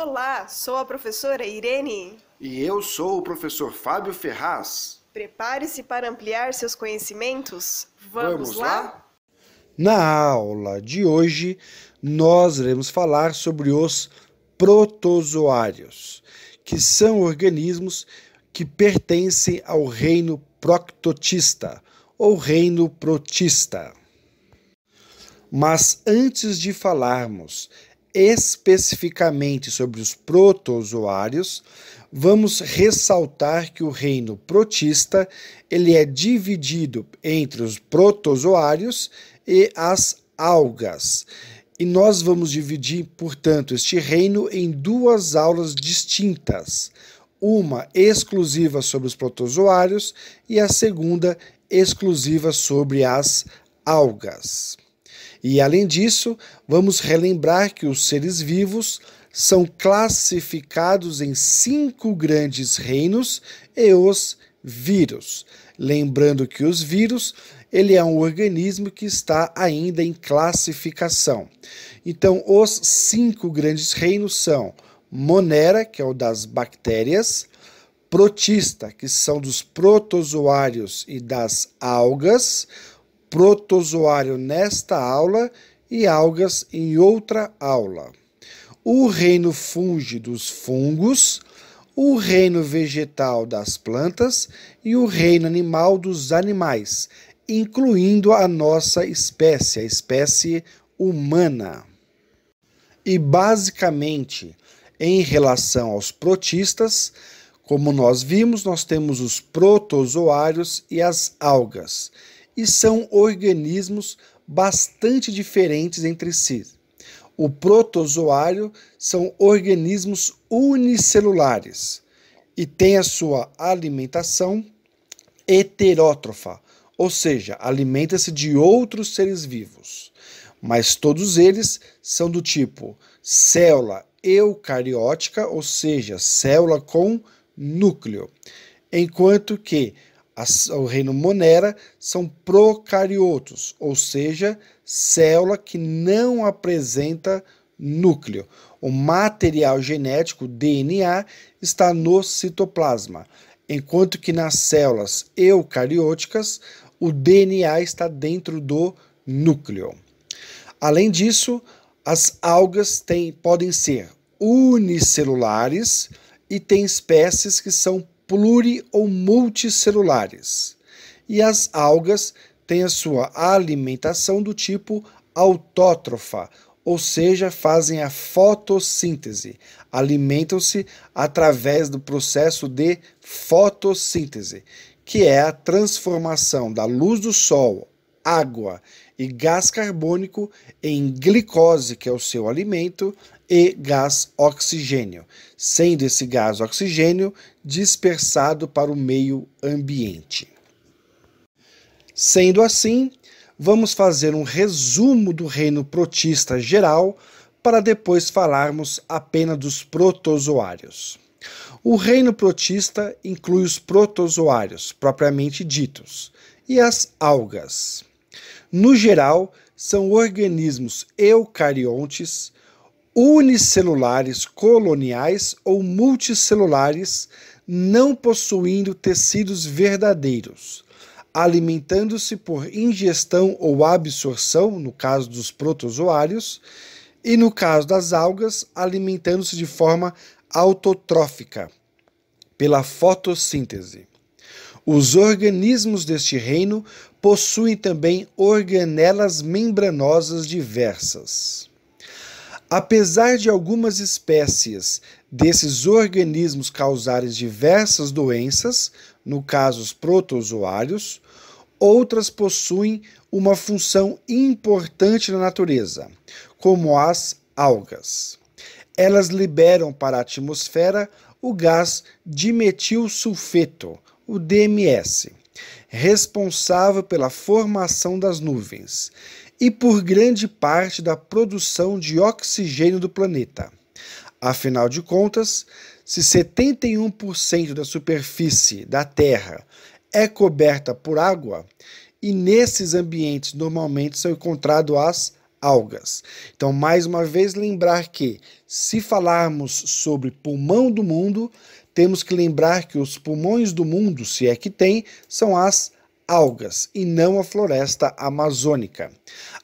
Olá, sou a professora Irene. E eu sou o professor Fábio Ferraz. Prepare-se para ampliar seus conhecimentos. Vamos, Vamos lá? lá? Na aula de hoje, nós iremos falar sobre os protozoários, que são organismos que pertencem ao reino proctotista ou reino protista. Mas antes de falarmos especificamente sobre os protozoários, vamos ressaltar que o reino protista ele é dividido entre os protozoários e as algas. E nós vamos dividir, portanto, este reino em duas aulas distintas. Uma exclusiva sobre os protozoários e a segunda exclusiva sobre as algas. E além disso, vamos relembrar que os seres vivos são classificados em cinco grandes reinos e os vírus. Lembrando que os vírus ele é um organismo que está ainda em classificação. Então, os cinco grandes reinos são Monera, que é o das bactérias, Protista, que são dos protozoários e das algas, protozoário nesta aula e algas em outra aula. O reino funge dos fungos, o reino vegetal das plantas e o reino animal dos animais, incluindo a nossa espécie, a espécie humana. E basicamente, em relação aos protistas, como nós vimos, nós temos os protozoários e as algas e são organismos bastante diferentes entre si. O protozoário são organismos unicelulares e tem a sua alimentação heterótrofa, ou seja, alimenta-se de outros seres vivos. Mas todos eles são do tipo célula eucariótica, ou seja, célula com núcleo, enquanto que o reino Monera são procariotos, ou seja, célula que não apresenta núcleo. O material genético, DNA, está no citoplasma, enquanto que nas células eucarióticas, o DNA está dentro do núcleo. Além disso, as algas têm, podem ser unicelulares e tem espécies que são pluri ou multicelulares. E as algas têm a sua alimentação do tipo autótrofa, ou seja, fazem a fotossíntese, alimentam-se através do processo de fotossíntese, que é a transformação da luz do sol, água e gás carbônico em glicose, que é o seu alimento, e gás oxigênio, sendo esse gás oxigênio dispersado para o meio ambiente. Sendo assim, vamos fazer um resumo do reino protista geral para depois falarmos apenas dos protozoários. O reino protista inclui os protozoários, propriamente ditos, e as algas. No geral, são organismos eucariontes unicelulares coloniais ou multicelulares, não possuindo tecidos verdadeiros, alimentando-se por ingestão ou absorção, no caso dos protozoários, e no caso das algas, alimentando-se de forma autotrófica, pela fotossíntese. Os organismos deste reino possuem também organelas membranosas diversas. Apesar de algumas espécies desses organismos causarem diversas doenças, no caso os protozoários, outras possuem uma função importante na natureza, como as algas. Elas liberam para a atmosfera o gás dimetilsulfeto, o DMS, responsável pela formação das nuvens e por grande parte da produção de oxigênio do planeta. Afinal de contas, se 71% da superfície da Terra é coberta por água, e nesses ambientes normalmente são encontradas as algas. Então, mais uma vez, lembrar que se falarmos sobre pulmão do mundo, temos que lembrar que os pulmões do mundo, se é que tem, são as algas e não a floresta amazônica.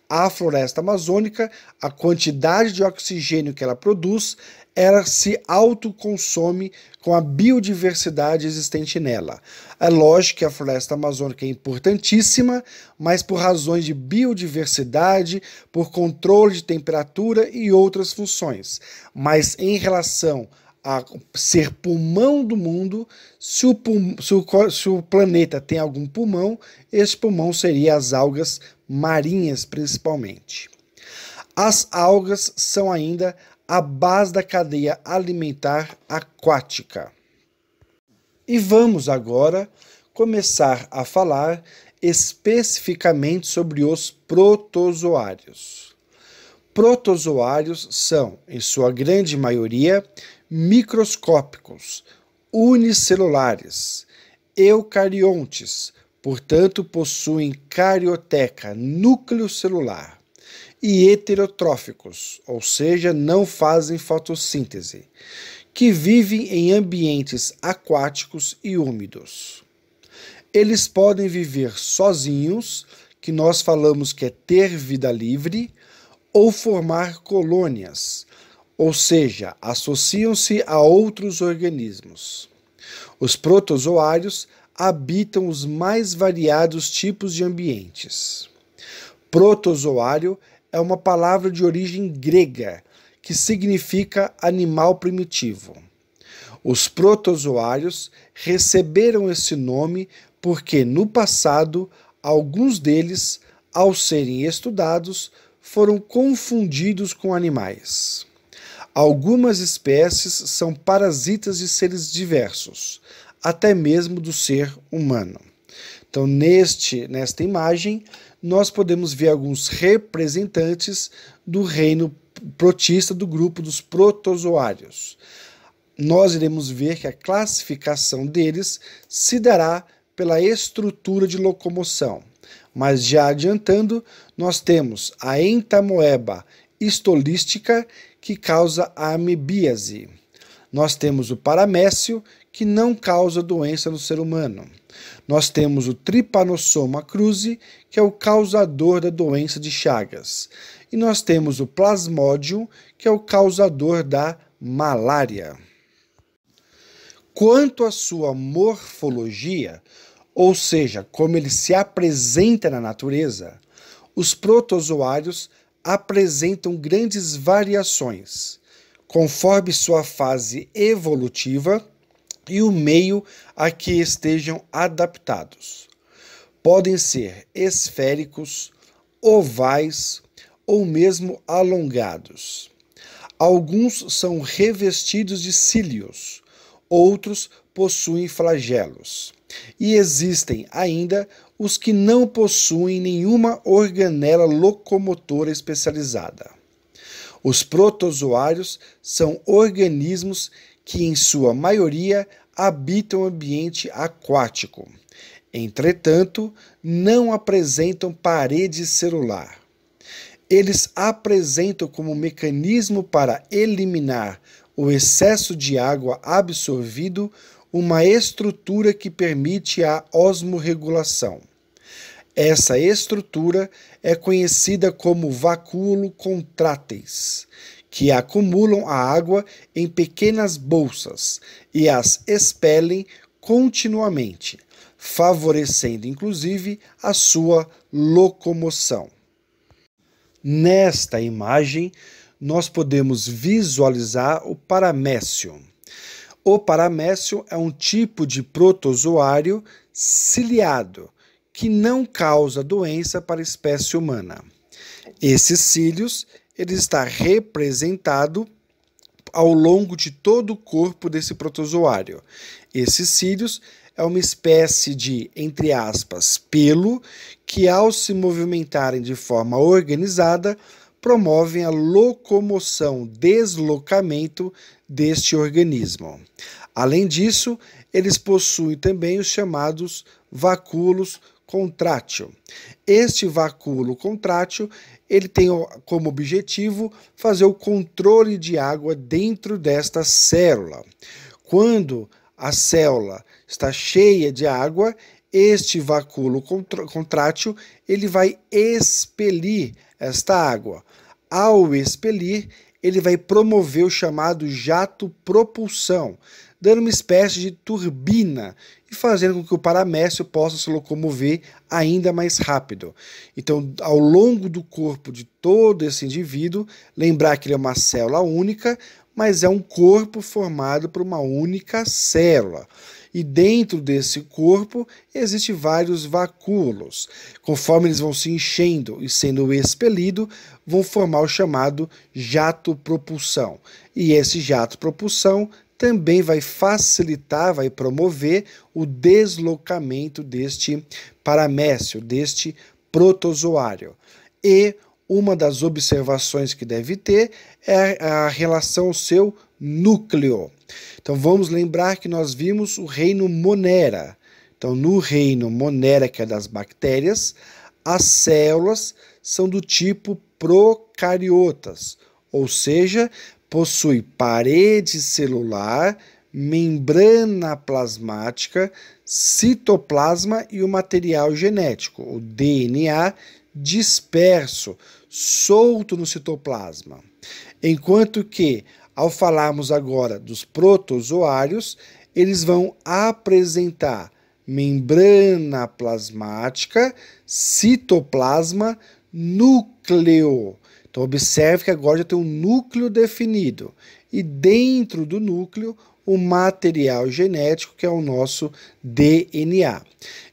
A floresta amazônica, a quantidade de oxigênio que ela produz, ela se autoconsome com a biodiversidade existente nela. É lógico que a floresta amazônica é importantíssima, mas por razões de biodiversidade, por controle de temperatura e outras funções. Mas em relação a ser pulmão do mundo, se o, se, o, se o planeta tem algum pulmão, esse pulmão seria as algas marinhas, principalmente. As algas são ainda a base da cadeia alimentar aquática. E vamos agora começar a falar especificamente sobre os protozoários protozoários são, em sua grande maioria, microscópicos, unicelulares, eucariontes, portanto possuem carioteca, núcleo celular, e heterotróficos, ou seja, não fazem fotossíntese, que vivem em ambientes aquáticos e úmidos. Eles podem viver sozinhos, que nós falamos que é ter vida livre, ou formar colônias, ou seja, associam-se a outros organismos. Os protozoários habitam os mais variados tipos de ambientes. Protozoário é uma palavra de origem grega que significa animal primitivo. Os protozoários receberam esse nome porque no passado alguns deles, ao serem estudados, foram confundidos com animais. Algumas espécies são parasitas de seres diversos, até mesmo do ser humano. Então, neste, nesta imagem, nós podemos ver alguns representantes do reino protista do grupo dos protozoários. Nós iremos ver que a classificação deles se dará pela estrutura de locomoção. Mas já adiantando, nós temos a entamoeba histolística, que causa a amebíase. Nós temos o paramécio, que não causa doença no ser humano. Nós temos o Trypanosoma cruzi, que é o causador da doença de Chagas. E nós temos o Plasmodium, que é o causador da malária. Quanto à sua morfologia, ou seja, como ele se apresenta na natureza, os protozoários apresentam grandes variações, conforme sua fase evolutiva e o meio a que estejam adaptados. Podem ser esféricos, ovais ou mesmo alongados. Alguns são revestidos de cílios, outros possuem flagelos. E existem ainda os que não possuem nenhuma organela locomotora especializada. Os protozoários são organismos que, em sua maioria, habitam ambiente aquático. Entretanto, não apresentam parede celular. Eles apresentam como mecanismo para eliminar o excesso de água absorvido uma estrutura que permite a osmorregulação. Essa estrutura é conhecida como vacúolo contráteis, que acumulam a água em pequenas bolsas e as expelem continuamente, favorecendo inclusive a sua locomoção. Nesta imagem, nós podemos visualizar o paramécio. O paramécio é um tipo de protozoário ciliado que não causa doença para a espécie humana. Esses cílios, ele está representado ao longo de todo o corpo desse protozoário. Esses cílios é uma espécie de, entre aspas, pelo que, ao se movimentarem de forma organizada, promovem a locomoção, deslocamento deste organismo. Além disso, eles possuem também os chamados vacúolos contrátil. Este vacúolo contrátil, ele tem como objetivo fazer o controle de água dentro desta célula. Quando a célula está cheia de água, este vacúolo contrátil, ele vai expelir esta água. Ao expelir, ele vai promover o chamado jato propulsão, dando uma espécie de turbina fazendo com que o paramécio possa se locomover ainda mais rápido. Então, ao longo do corpo de todo esse indivíduo, lembrar que ele é uma célula única, mas é um corpo formado por uma única célula. E dentro desse corpo existem vários vacúolos. Conforme eles vão se enchendo e sendo expelidos, vão formar o chamado jato propulsão. E esse jato propulsão também vai facilitar, vai promover o deslocamento deste paramécio, deste protozoário. E uma das observações que deve ter é a relação ao seu núcleo. Então vamos lembrar que nós vimos o reino Monera. Então, no reino Monera, que é das bactérias, as células são do tipo procariotas, ou seja, Possui parede celular, membrana plasmática, citoplasma e o material genético, o DNA, disperso, solto no citoplasma. Enquanto que, ao falarmos agora dos protozoários, eles vão apresentar membrana plasmática, citoplasma, núcleo então, observe que agora já tem um núcleo definido. E dentro do núcleo, o material genético, que é o nosso DNA.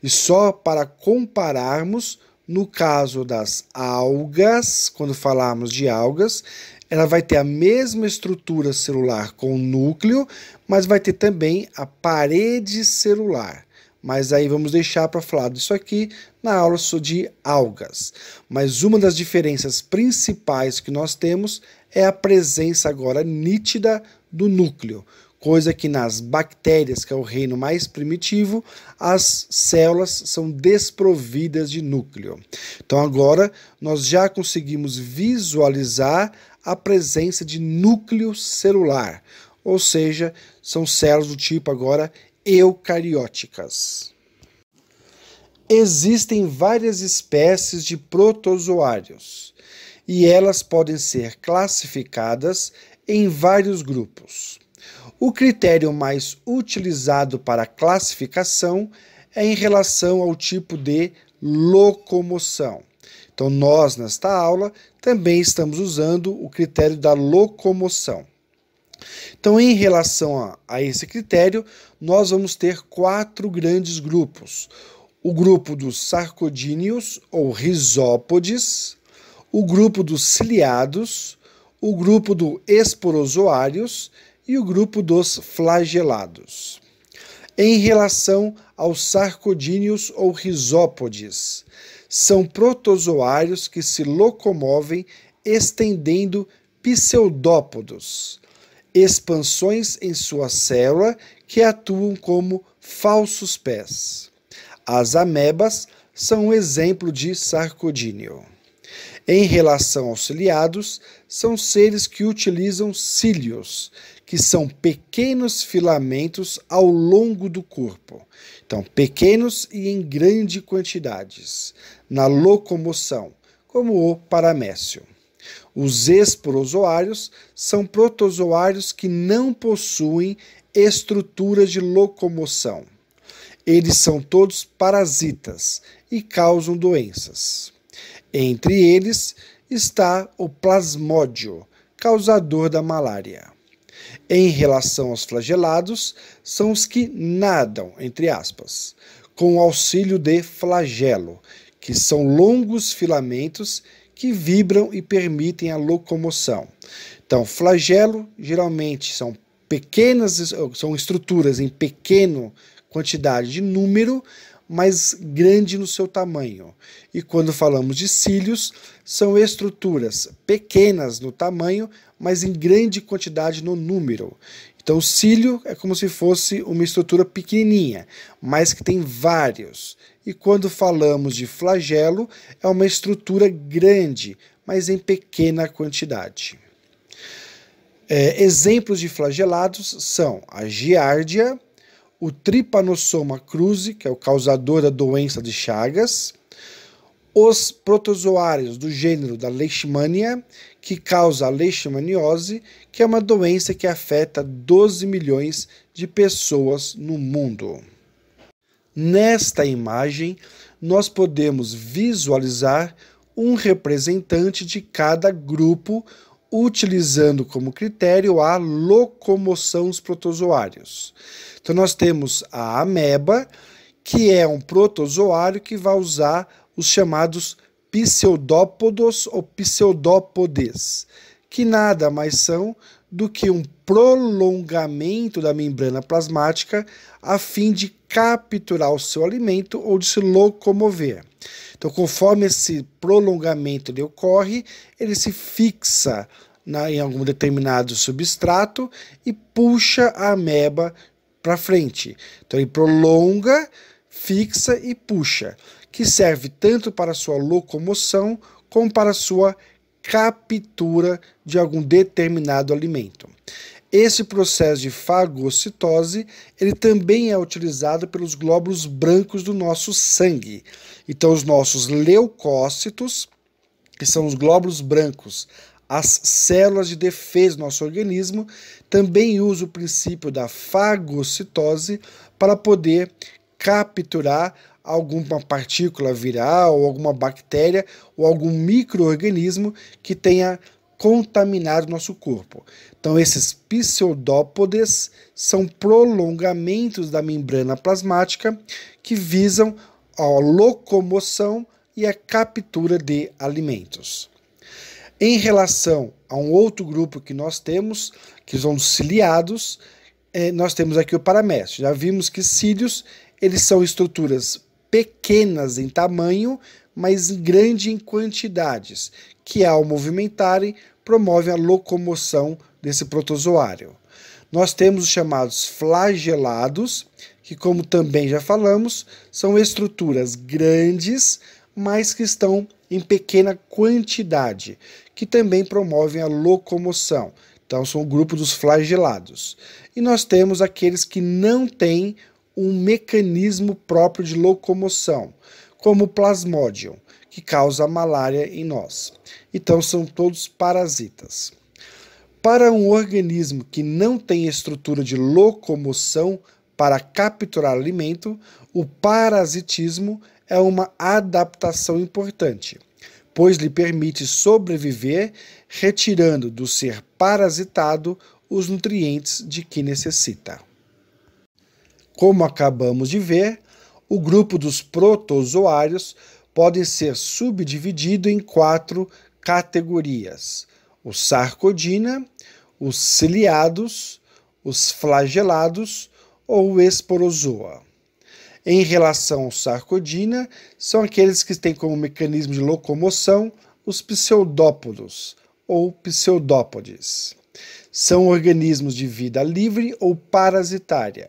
E só para compararmos, no caso das algas, quando falarmos de algas, ela vai ter a mesma estrutura celular com o núcleo, mas vai ter também a parede celular mas aí vamos deixar para falar disso aqui na aula de algas. Mas uma das diferenças principais que nós temos é a presença agora nítida do núcleo, coisa que nas bactérias, que é o reino mais primitivo, as células são desprovidas de núcleo. Então agora nós já conseguimos visualizar a presença de núcleo celular, ou seja, são células do tipo agora eucarióticas. Existem várias espécies de protozoários e elas podem ser classificadas em vários grupos. O critério mais utilizado para classificação é em relação ao tipo de locomoção. Então, nós, nesta aula, também estamos usando o critério da locomoção. Então, em relação a, a esse critério, nós vamos ter quatro grandes grupos: o grupo dos sarcodíneos ou risópodes, o grupo dos ciliados, o grupo dos esporozoários e o grupo dos flagelados. Em relação aos sarcodíneos ou risópodes, são protozoários que se locomovem estendendo pseudópodos expansões em sua célula que atuam como falsos pés. As amebas são um exemplo de sarcodínio. Em relação aos ciliados, são seres que utilizam cílios, que são pequenos filamentos ao longo do corpo. Então, pequenos e em grande quantidades, na locomoção, como o paramécio. Os esporozoários são protozoários que não possuem estrutura de locomoção. Eles são todos parasitas e causam doenças. Entre eles está o plasmódio, causador da malária. Em relação aos flagelados, são os que nadam, entre aspas, com o auxílio de flagelo, que são longos filamentos que vibram e permitem a locomoção. Então, flagelo geralmente são pequenas, são estruturas em pequeno quantidade de número, mas grande no seu tamanho. E quando falamos de cílios, são estruturas pequenas no tamanho, mas em grande quantidade no número. Então, o cílio é como se fosse uma estrutura pequenininha, mas que tem vários. E quando falamos de flagelo, é uma estrutura grande, mas em pequena quantidade. É, exemplos de flagelados são a giardia, o trypanosoma cruzi, que é o causador da doença de Chagas, os protozoários do gênero da leishmania, que causa a leishmaniose, que é uma doença que afeta 12 milhões de pessoas no mundo. Nesta imagem, nós podemos visualizar um representante de cada grupo, utilizando como critério a locomoção dos protozoários. Então, nós temos a ameba, que é um protozoário que vai usar os chamados pseudópodos ou pseudópodes, que nada mais são do que um prolongamento da membrana plasmática a fim de capturar o seu alimento ou de se locomover. Então, conforme esse prolongamento ele ocorre, ele se fixa na, em algum determinado substrato e puxa a ameba para frente. Então, ele prolonga, fixa e puxa que serve tanto para sua locomoção como para sua captura de algum determinado alimento. Esse processo de fagocitose, ele também é utilizado pelos glóbulos brancos do nosso sangue. Então os nossos leucócitos, que são os glóbulos brancos, as células de defesa do nosso organismo, também usam o princípio da fagocitose para poder capturar alguma partícula viral, ou alguma bactéria ou algum microorganismo que tenha contaminado nosso corpo. Então esses pseudópodes são prolongamentos da membrana plasmática que visam a locomoção e a captura de alimentos. Em relação a um outro grupo que nós temos, que são os ciliados, eh, nós temos aqui o paramécio. Já vimos que cílios, eles são estruturas pequenas em tamanho, mas grande em quantidades, que ao movimentarem promovem a locomoção desse protozoário. Nós temos os chamados flagelados, que, como também já falamos, são estruturas grandes, mas que estão em pequena quantidade, que também promovem a locomoção. Então, são o grupo dos flagelados. E nós temos aqueles que não têm um mecanismo próprio de locomoção, como o plasmódio que causa malária em nós. Então são todos parasitas. Para um organismo que não tem estrutura de locomoção para capturar alimento, o parasitismo é uma adaptação importante, pois lhe permite sobreviver retirando do ser parasitado os nutrientes de que necessita. Como acabamos de ver, o grupo dos protozoários pode ser subdividido em quatro categorias: os sarcodina, os ciliados, os flagelados ou esporozoa. Em relação ao sarcodina, são aqueles que têm como mecanismo de locomoção os pseudópodos ou pseudópodes. São organismos de vida livre ou parasitária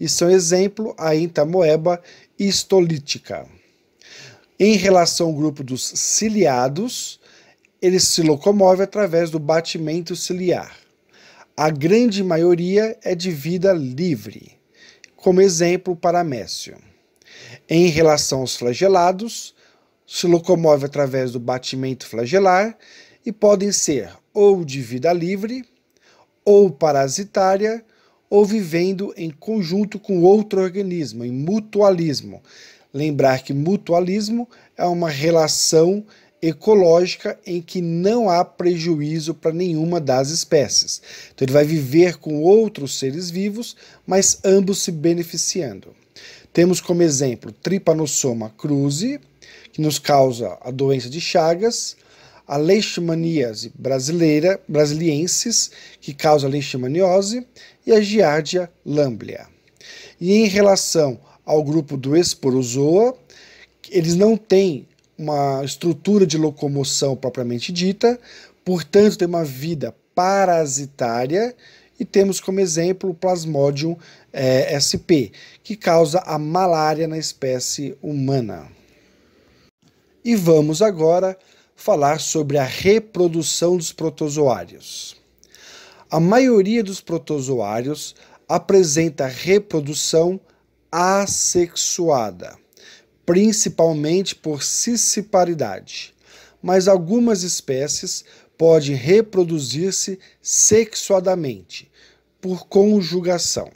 e são exemplo a entamoeba histolítica. Em relação ao grupo dos ciliados, ele se locomove através do batimento ciliar. A grande maioria é de vida livre, como exemplo para Mécio. Em relação aos flagelados, se locomove através do batimento flagelar e podem ser ou de vida livre, ou parasitária, ou vivendo em conjunto com outro organismo, em mutualismo. Lembrar que mutualismo é uma relação ecológica em que não há prejuízo para nenhuma das espécies. Então ele vai viver com outros seres vivos, mas ambos se beneficiando. Temos como exemplo Trypanosoma cruzi, que nos causa a doença de Chagas, a leishmaniase brasileira, brasiliensis, que causa leishmaniose, e a giardia lamblia. E em relação ao grupo do esporozoa, eles não têm uma estrutura de locomoção propriamente dita, portanto, tem uma vida parasitária e temos como exemplo o Plasmodium eh, sp, que causa a malária na espécie humana. E vamos agora falar sobre a reprodução dos protozoários. A maioria dos protozoários apresenta reprodução assexuada, principalmente por ciciparidade, mas algumas espécies podem reproduzir-se sexuadamente, por conjugação.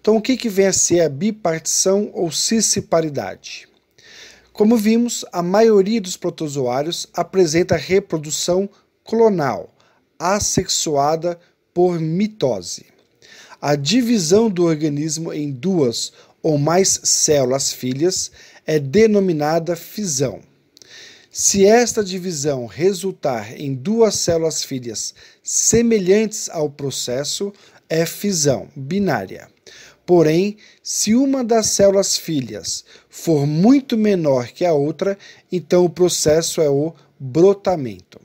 Então, o que, que vem a ser a bipartição ou ciciparidade? Como vimos, a maioria dos protozoários apresenta reprodução clonal, assexuada por mitose. A divisão do organismo em duas ou mais células filhas é denominada fisão. Se esta divisão resultar em duas células filhas semelhantes ao processo, é fisão binária. Porém, se uma das células filhas for muito menor que a outra, então o processo é o brotamento.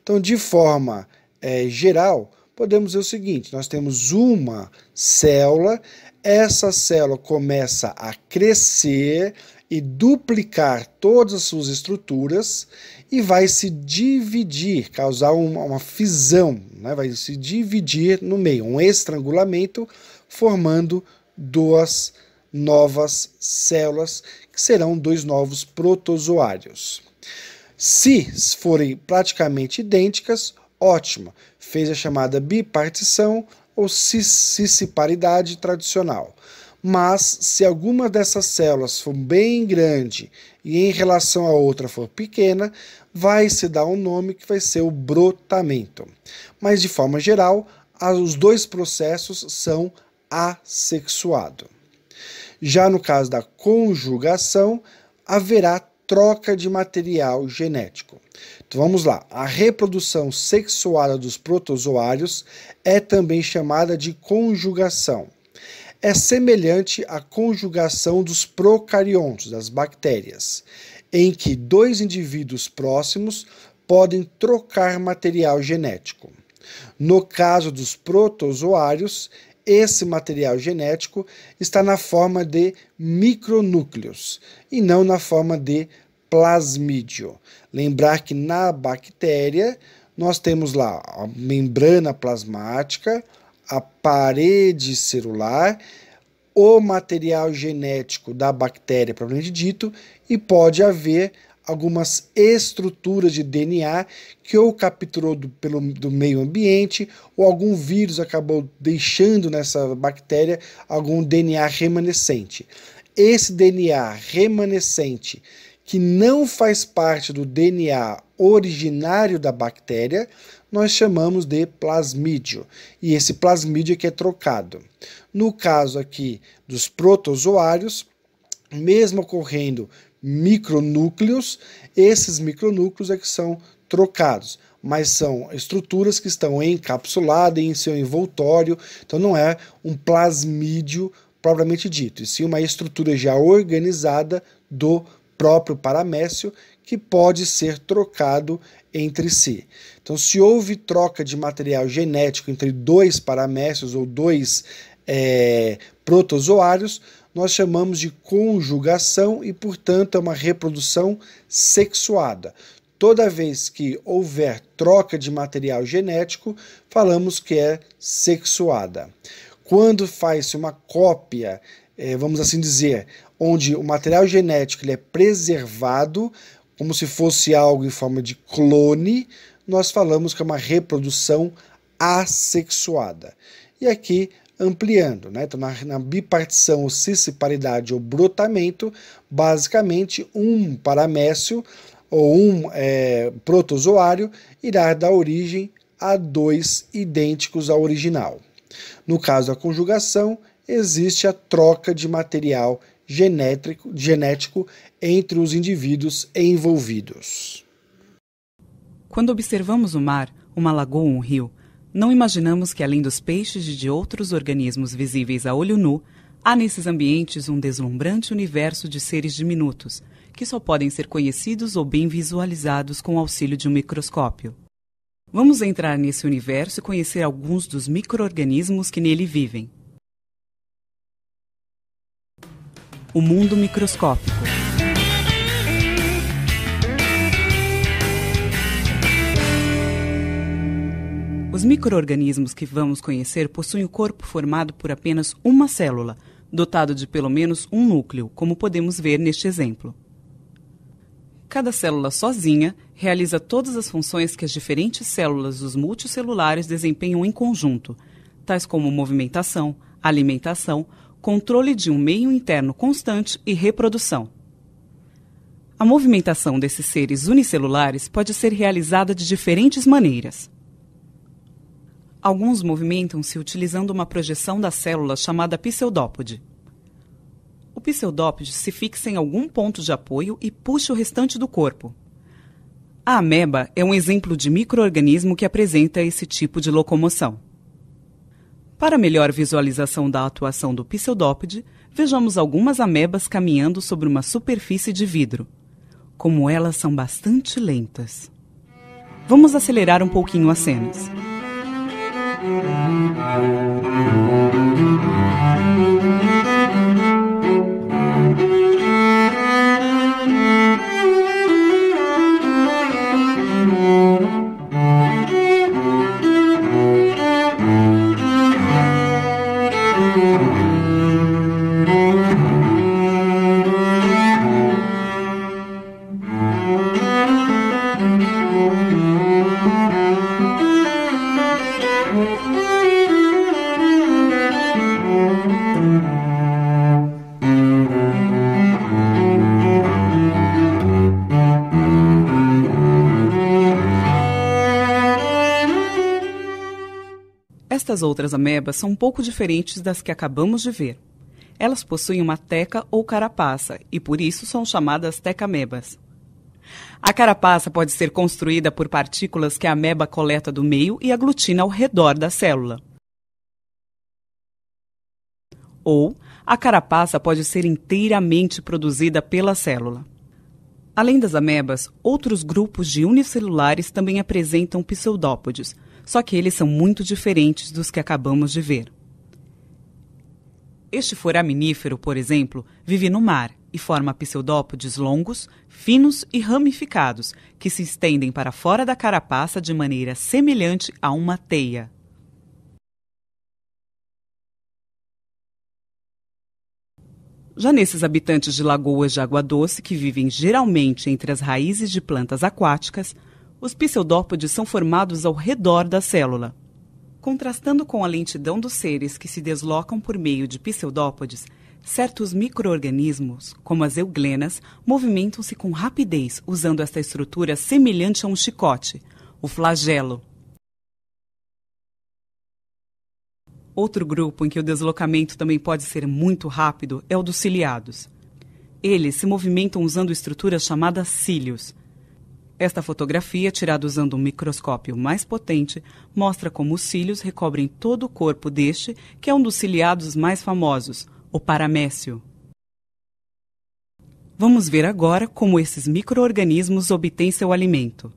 Então, de forma é, geral, podemos ver o seguinte: nós temos uma célula, essa célula começa a crescer e duplicar todas as suas estruturas e vai se dividir, causar uma, uma fisão, né? vai se dividir no meio, um estrangulamento, formando duas novas células, que serão dois novos protozoários. Se forem praticamente idênticas, ótimo, fez a chamada bipartição ou cissiparidade tradicional. Mas se alguma dessas células for bem grande e em relação à outra for pequena, vai se dar um nome que vai ser o brotamento. Mas de forma geral, os dois processos são assexuado. Já no caso da conjugação, haverá troca de material genético. Então vamos lá. A reprodução sexuada dos protozoários é também chamada de conjugação. É semelhante à conjugação dos procariontos, das bactérias, em que dois indivíduos próximos podem trocar material genético. No caso dos protozoários, esse material genético está na forma de micronúcleos e não na forma de plasmídio. Lembrar que na bactéria nós temos lá a membrana plasmática, a parede celular, o material genético da bactéria propriamente dito e pode haver algumas estruturas de DNA que ou capturou do, pelo, do meio ambiente ou algum vírus acabou deixando nessa bactéria algum DNA remanescente. Esse DNA remanescente que não faz parte do DNA originário da bactéria, nós chamamos de plasmídio. E esse plasmídio é que é trocado. No caso aqui dos protozoários, mesmo ocorrendo micronúcleos, esses micronúcleos é que são trocados, mas são estruturas que estão encapsuladas em seu envoltório, então não é um plasmídio propriamente dito, e sim uma estrutura já organizada do próprio paramécio que pode ser trocado entre si. Então, se houve troca de material genético entre dois paramécios ou dois é, protozoários, nós chamamos de conjugação e, portanto, é uma reprodução sexuada. Toda vez que houver troca de material genético, falamos que é sexuada. Quando faz-se uma cópia, é, vamos assim dizer, onde o material genético ele é preservado como se fosse algo em forma de clone, nós falamos que é uma reprodução assexuada. E aqui ampliando. Né? Então, na, na bipartição ou paridade ou brotamento, basicamente um paramécio ou um é, protozoário irá dar origem a dois idênticos ao original. No caso da conjugação, existe a troca de material genético entre os indivíduos envolvidos. Quando observamos o mar, uma lagoa ou um rio, não imaginamos que, além dos peixes e de outros organismos visíveis a olho nu, há nesses ambientes um deslumbrante universo de seres diminutos, que só podem ser conhecidos ou bem visualizados com o auxílio de um microscópio. Vamos entrar nesse universo e conhecer alguns dos microorganismos que nele vivem. O mundo microscópico. Os microorganismos que vamos conhecer possuem o corpo formado por apenas uma célula, dotado de pelo menos um núcleo, como podemos ver neste exemplo. Cada célula sozinha realiza todas as funções que as diferentes células dos multicelulares desempenham em conjunto, tais como movimentação, alimentação, controle de um meio interno constante e reprodução. A movimentação desses seres unicelulares pode ser realizada de diferentes maneiras. Alguns movimentam-se utilizando uma projeção da célula chamada pseudópode. O pseudópode se fixa em algum ponto de apoio e puxa o restante do corpo. A ameba é um exemplo de microorganismo que apresenta esse tipo de locomoção. Para melhor visualização da atuação do pseudópode, vejamos algumas amebas caminhando sobre uma superfície de vidro. Como elas são bastante lentas. Vamos acelerar um pouquinho as cenas. Thank you. Muitas outras amebas são um pouco diferentes das que acabamos de ver. Elas possuem uma teca ou carapaça e por isso são chamadas tecamebas. A carapaça pode ser construída por partículas que a ameba coleta do meio e aglutina ao redor da célula. Ou a carapaça pode ser inteiramente produzida pela célula. Além das amebas, outros grupos de unicelulares também apresentam pseudópodes, só que eles são muito diferentes dos que acabamos de ver. Este foraminífero, por exemplo, vive no mar e forma pseudópodes longos, finos e ramificados, que se estendem para fora da carapaça de maneira semelhante a uma teia. Já nesses habitantes de lagoas de água doce, que vivem geralmente entre as raízes de plantas aquáticas, os pseudópodes são formados ao redor da célula. Contrastando com a lentidão dos seres que se deslocam por meio de pseudópodes, certos microorganismos, como as euglenas, movimentam-se com rapidez usando esta estrutura semelhante a um chicote, o flagelo. Outro grupo em que o deslocamento também pode ser muito rápido é o dos ciliados. Eles se movimentam usando estruturas chamadas cílios. Esta fotografia, tirada usando um microscópio mais potente, mostra como os cílios recobrem todo o corpo deste, que é um dos ciliados mais famosos, o paramécio. Vamos ver agora como esses microorganismos obtêm seu alimento.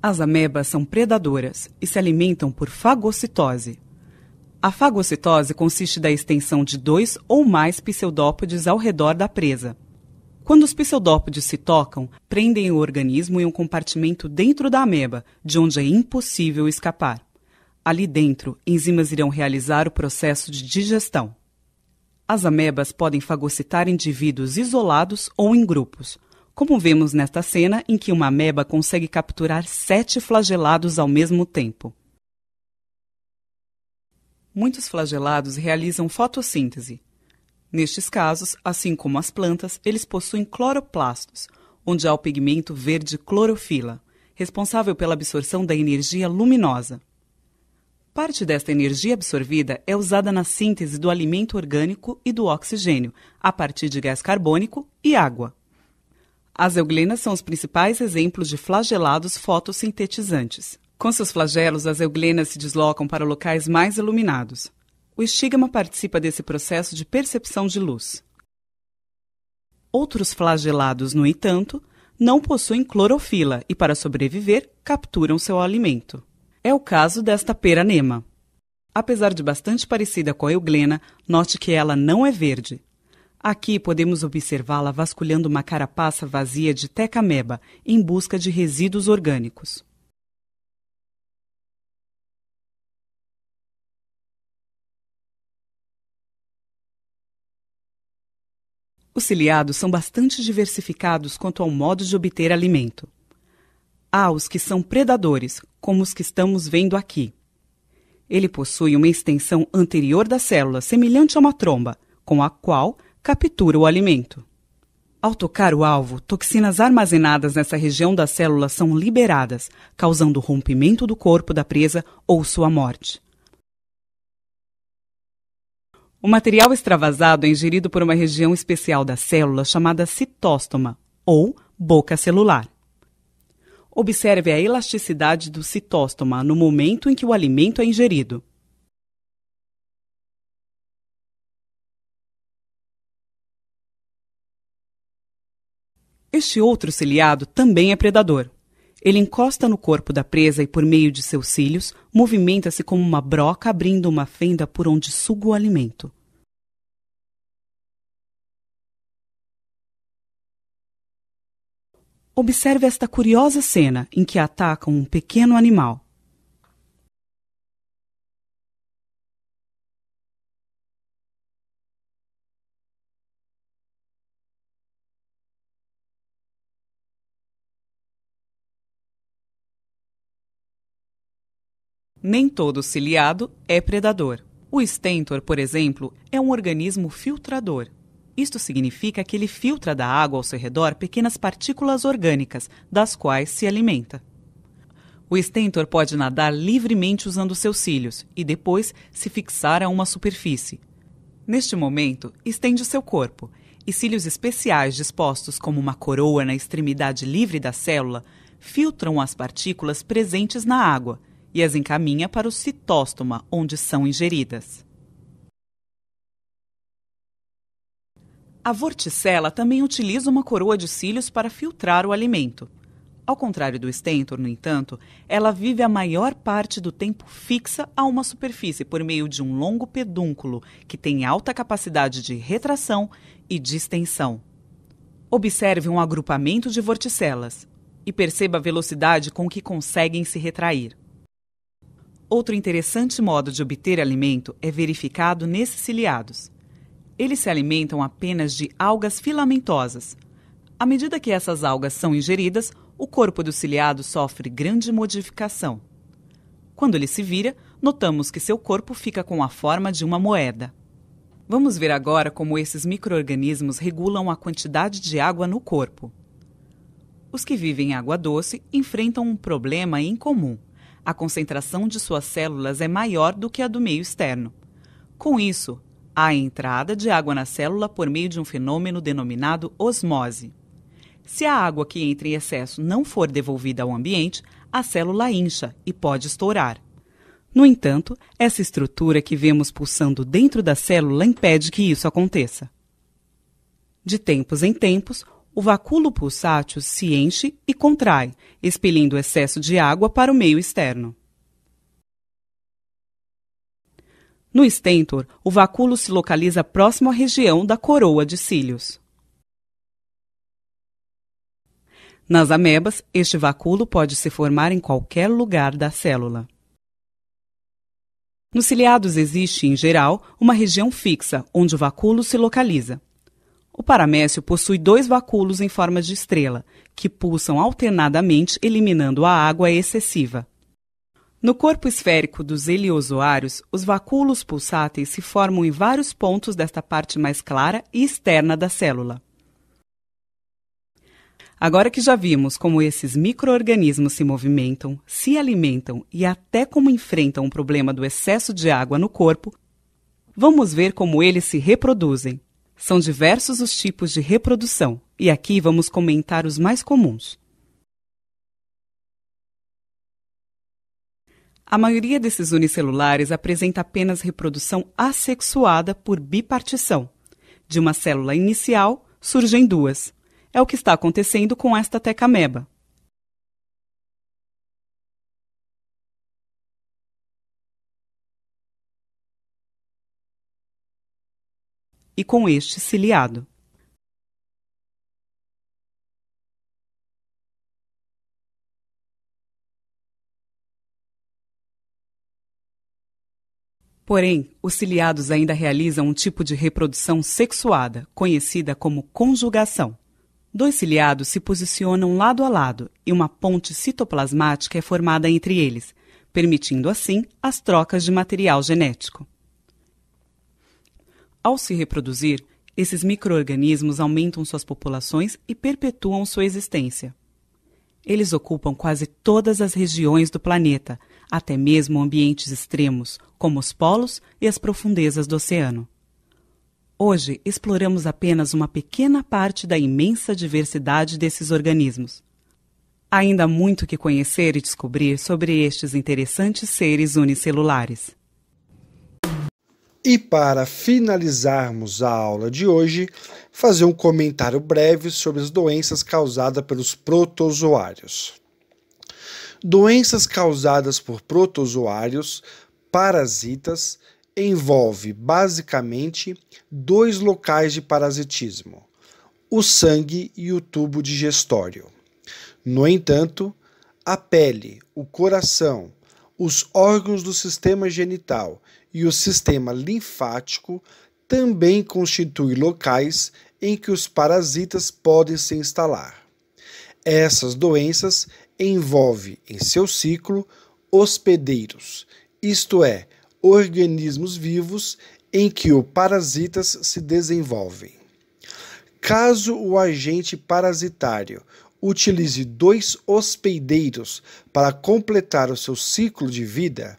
As amebas são predadoras e se alimentam por fagocitose. A fagocitose consiste da extensão de dois ou mais pseudópodes ao redor da presa. Quando os pseudópodes se tocam, prendem o organismo em um compartimento dentro da ameba, de onde é impossível escapar. Ali dentro, enzimas irão realizar o processo de digestão. As amebas podem fagocitar indivíduos isolados ou em grupos, como vemos nesta cena em que uma ameba consegue capturar sete flagelados ao mesmo tempo. Muitos flagelados realizam fotossíntese, Nestes casos, assim como as plantas, eles possuem cloroplastos, onde há o pigmento verde clorofila, responsável pela absorção da energia luminosa. Parte desta energia absorvida é usada na síntese do alimento orgânico e do oxigênio, a partir de gás carbônico e água. As euglenas são os principais exemplos de flagelados fotossintetizantes. Com seus flagelos, as euglenas se deslocam para locais mais iluminados. O estigma participa desse processo de percepção de luz. Outros flagelados, no entanto, não possuem clorofila e, para sobreviver, capturam seu alimento. É o caso desta peranema. Apesar de bastante parecida com a euglena, note que ela não é verde. Aqui podemos observá-la vasculhando uma carapaça vazia de tecameba em busca de resíduos orgânicos. Os ciliados são bastante diversificados quanto ao modo de obter alimento. Há os que são predadores, como os que estamos vendo aqui. Ele possui uma extensão anterior da célula semelhante a uma tromba, com a qual captura o alimento. Ao tocar o alvo, toxinas armazenadas nessa região da célula são liberadas, causando o rompimento do corpo da presa ou sua morte. O material extravasado é ingerido por uma região especial da célula chamada citóstoma, ou boca celular. Observe a elasticidade do citóstoma no momento em que o alimento é ingerido. Este outro ciliado também é predador. Ele encosta no corpo da presa e, por meio de seus cílios, movimenta-se como uma broca abrindo uma fenda por onde suga o alimento. Observe esta curiosa cena em que atacam um pequeno animal. Nem todo ciliado é predador. O estentor, por exemplo, é um organismo filtrador. Isto significa que ele filtra da água ao seu redor pequenas partículas orgânicas, das quais se alimenta. O estentor pode nadar livremente usando seus cílios e depois se fixar a uma superfície. Neste momento, estende seu corpo e cílios especiais dispostos como uma coroa na extremidade livre da célula filtram as partículas presentes na água e as encaminha para o citóstoma, onde são ingeridas. A vorticela também utiliza uma coroa de cílios para filtrar o alimento. Ao contrário do estentor, no entanto, ela vive a maior parte do tempo fixa a uma superfície por meio de um longo pedúnculo que tem alta capacidade de retração e distensão. Observe um agrupamento de vorticelas e perceba a velocidade com que conseguem se retrair. Outro interessante modo de obter alimento é verificado nesses ciliados. Eles se alimentam apenas de algas filamentosas. À medida que essas algas são ingeridas, o corpo do ciliado sofre grande modificação. Quando ele se vira, notamos que seu corpo fica com a forma de uma moeda. Vamos ver agora como esses microorganismos regulam a quantidade de água no corpo. Os que vivem em água doce enfrentam um problema em comum a concentração de suas células é maior do que a do meio externo. Com isso, há entrada de água na célula por meio de um fenômeno denominado osmose. Se a água que entra em excesso não for devolvida ao ambiente, a célula incha e pode estourar. No entanto, essa estrutura que vemos pulsando dentro da célula impede que isso aconteça. De tempos em tempos, o vacúolo pulsátil se enche e contrai, expelindo excesso de água para o meio externo. No estentor, o vacúolo se localiza próximo à região da coroa de cílios. Nas amebas, este vacúolo pode se formar em qualquer lugar da célula. Nos ciliados existe, em geral, uma região fixa onde o vacúolo se localiza. O paramécio possui dois vacúolos em forma de estrela, que pulsam alternadamente, eliminando a água excessiva. No corpo esférico dos heliozoários, os vacúolos pulsáteis se formam em vários pontos desta parte mais clara e externa da célula. Agora que já vimos como esses microorganismos se movimentam, se alimentam e até como enfrentam o problema do excesso de água no corpo, vamos ver como eles se reproduzem. São diversos os tipos de reprodução e aqui vamos comentar os mais comuns. A maioria desses unicelulares apresenta apenas reprodução assexuada por bipartição. De uma célula inicial surgem duas. É o que está acontecendo com esta tecameba. e com este ciliado. Porém, os ciliados ainda realizam um tipo de reprodução sexuada, conhecida como conjugação. Dois ciliados se posicionam lado a lado e uma ponte citoplasmática é formada entre eles, permitindo assim as trocas de material genético. Ao se reproduzir, esses microorganismos aumentam suas populações e perpetuam sua existência. Eles ocupam quase todas as regiões do planeta, até mesmo ambientes extremos, como os polos e as profundezas do oceano. Hoje, exploramos apenas uma pequena parte da imensa diversidade desses organismos. Ainda há muito que conhecer e descobrir sobre estes interessantes seres unicelulares. E para finalizarmos a aula de hoje, fazer um comentário breve sobre as doenças causadas pelos protozoários. Doenças causadas por protozoários, parasitas, envolve basicamente dois locais de parasitismo: o sangue e o tubo digestório. No entanto, a pele, o coração, os órgãos do sistema genital e o sistema linfático também constituem locais em que os parasitas podem se instalar. Essas doenças envolvem em seu ciclo hospedeiros, isto é, organismos vivos em que os parasitas se desenvolvem. Caso o agente parasitário utilize dois hospedeiros para completar o seu ciclo de vida,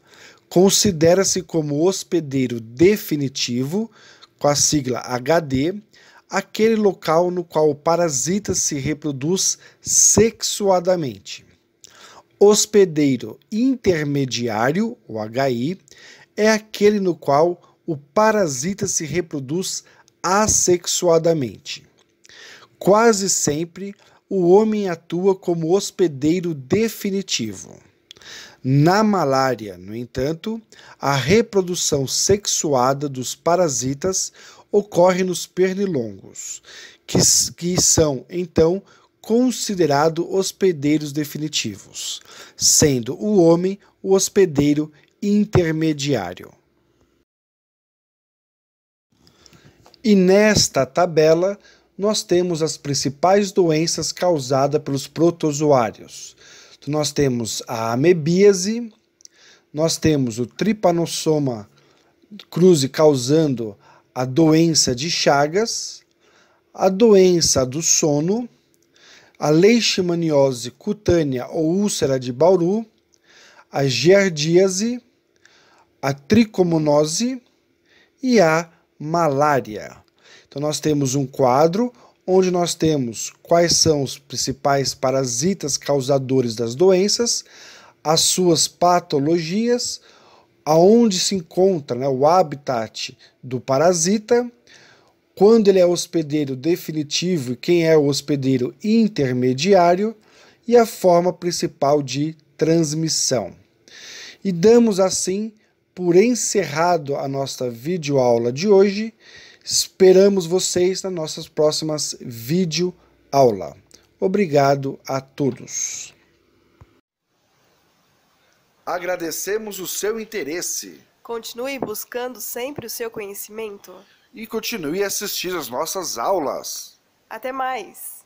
Considera-se como hospedeiro definitivo, com a sigla HD, aquele local no qual o parasita se reproduz sexuadamente. Hospedeiro intermediário, o HI, é aquele no qual o parasita se reproduz assexuadamente. Quase sempre, o homem atua como hospedeiro definitivo. Na malária, no entanto, a reprodução sexuada dos parasitas ocorre nos pernilongos, que, que são então considerados hospedeiros definitivos, sendo o homem o hospedeiro intermediário. E nesta tabela, nós temos as principais doenças causadas pelos protozoários então, nós temos a amebíase, nós temos o tripanossoma cruzi causando a doença de Chagas, a doença do sono, a leishmaniose cutânea ou úlcera de Bauru, a giardíase, a tricomonose e a malária. Então nós temos um quadro onde nós temos quais são os principais parasitas causadores das doenças, as suas patologias, aonde se encontra né, o habitat do parasita, quando ele é hospedeiro definitivo e quem é o hospedeiro intermediário, e a forma principal de transmissão. E damos assim por encerrado a nossa videoaula de hoje Esperamos vocês nas nossas próximas vídeo aula. Obrigado a todos. Agradecemos o seu interesse. Continue buscando sempre o seu conhecimento. E continue assistindo as nossas aulas. Até mais!